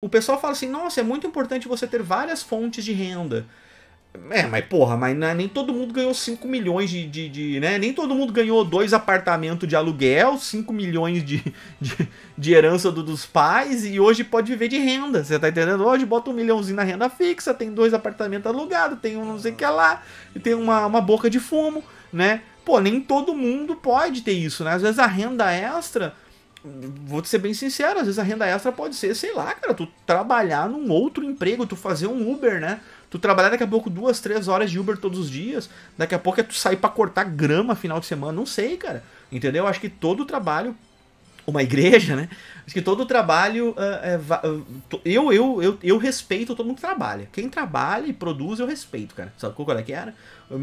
o pessoal fala assim, nossa, é muito importante você ter várias fontes de renda. É, mas porra, mas né, nem todo mundo ganhou 5 milhões de, de, de, né? Nem todo mundo ganhou dois apartamentos de aluguel, 5 milhões de, de, de herança do, dos pais e hoje pode viver de renda. Você tá entendendo? Hoje bota um milhãozinho na renda fixa, tem dois apartamentos alugados, tem um não sei o que lá, e tem uma, uma boca de fumo, né? Pô, nem todo mundo pode ter isso, né? Às vezes a renda extra vou te ser bem sincero, às vezes a renda extra pode ser, sei lá, cara, tu trabalhar num outro emprego, tu fazer um Uber, né? Tu trabalhar daqui a pouco duas, três horas de Uber todos os dias, daqui a pouco é tu sair para cortar grama final de semana, não sei, cara. Entendeu? Acho que todo trabalho uma igreja, né? Acho que todo trabalho. Ah, é, ah, eu, eu, eu, eu respeito todo mundo que trabalha. Quem trabalha e produz, eu respeito, cara. Sabe qual é que era?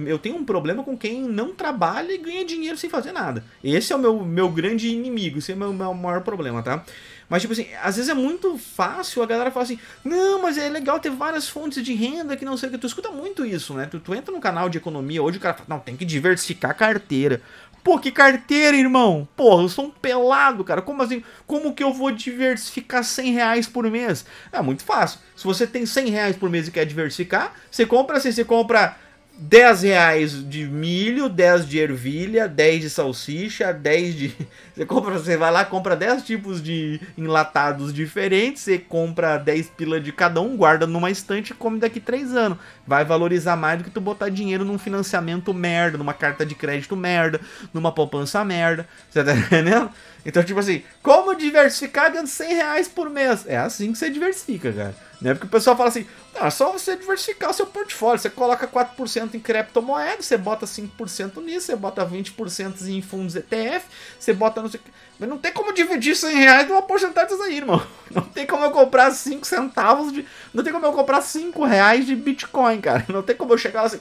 Eu tenho um problema com quem não trabalha e ganha dinheiro sem fazer nada. Esse é o meu, meu grande inimigo, esse é o meu, meu maior problema, tá? Mas, tipo assim, às vezes é muito fácil a galera falar assim: não, mas é legal ter várias fontes de renda que não sei o que. Tu escuta muito isso, né? Tu, tu entra num canal de economia, hoje o cara fala: não, tem que diversificar a carteira. Pô, que carteira, irmão! Porra, eu sou um pelado, cara. Como assim? Como que eu vou diversificar 100 reais por mês? É muito fácil. Se você tem 100 reais por mês e quer diversificar, você compra assim, você compra 10 reais de milho, 10 de ervilha, 10 de salsicha, 10 de. Você compra, você vai lá, compra 10 tipos de enlatados diferentes, você compra 10 pilas de cada um, guarda numa estante e come daqui 3 anos. Vai valorizar mais do que tu botar dinheiro num financiamento merda, numa carta de crédito merda, numa poupança merda. Você tá entendendo? Então, tipo assim, como diversificar ganhando 100 reais por mês? É assim que você diversifica, cara. Né? Porque o pessoal fala assim, não, ah, é só você diversificar o seu portfólio, você coloca 4% em criptomoeda, você bota 5% nisso, você bota 20% em fundos ETF, você bota não sei Mas não tem como dividir 100 reais numa porcentagem disso aí, irmão. Não tem como eu comprar 5 centavos de. Não tem como eu comprar 5 reais de Bitcoin, cara. Não tem como eu chegar assim.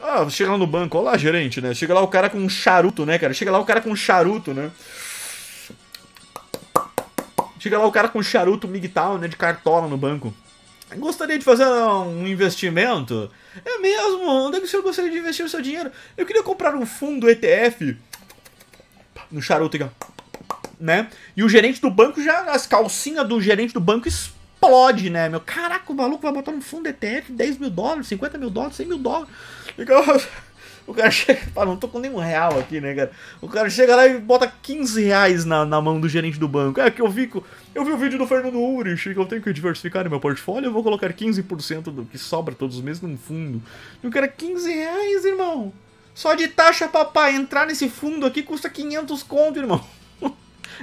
Ah, chega lá no banco, olá, gerente, né? Chega lá o cara com um charuto, né, cara? Chega lá o cara com um charuto, né? Chega lá o cara com um charuto MGTOW, né? De cartola no banco. Gostaria de fazer um investimento? É mesmo? Onde é que o senhor gostaria de investir o seu dinheiro? Eu queria comprar um fundo ETF no charuto né? E o gerente do banco já, as calcinhas do gerente do banco explode, né? Meu, caraca, o maluco vai botar um fundo ETF, 10 mil dólares, 50 mil dólares, 100 mil dólares. O cara chega. Ah, não tô com nenhum real aqui, né, cara? O cara chega lá e bota 15 reais na, na mão do gerente do banco. É que eu vi. Eu vi o vídeo do Fernando Urich que eu tenho que diversificar meu portfólio, eu vou colocar 15% do que sobra todos os meses num fundo. E o cara, 15 reais, irmão. Só de taxa, papai, entrar nesse fundo aqui custa 500 conto, irmão.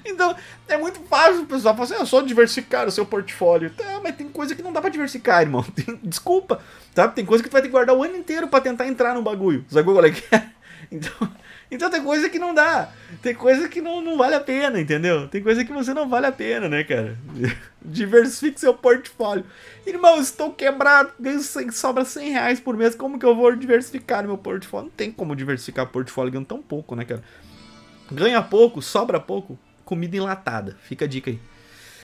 Então, é muito fácil o pessoal falar assim, é ah, só diversificar o seu portfólio. Tá, mas tem coisa que não dá pra diversificar, irmão. Tem, desculpa, sabe? Tá? Tem coisa que tu vai ter que guardar o ano inteiro para tentar entrar no bagulho. Sacou qual é que é? Então, então tem coisa que não dá. Tem coisa que não, não vale a pena, entendeu? Tem coisa que você não vale a pena, né, cara? Diversifique seu portfólio. Irmão, estou quebrado, ganho 100, sobra 100 reais por mês. Como que eu vou diversificar meu portfólio? Não tem como diversificar portfólio ganhando tão pouco, né, cara? Ganha pouco, sobra pouco comida enlatada. Fica a dica aí.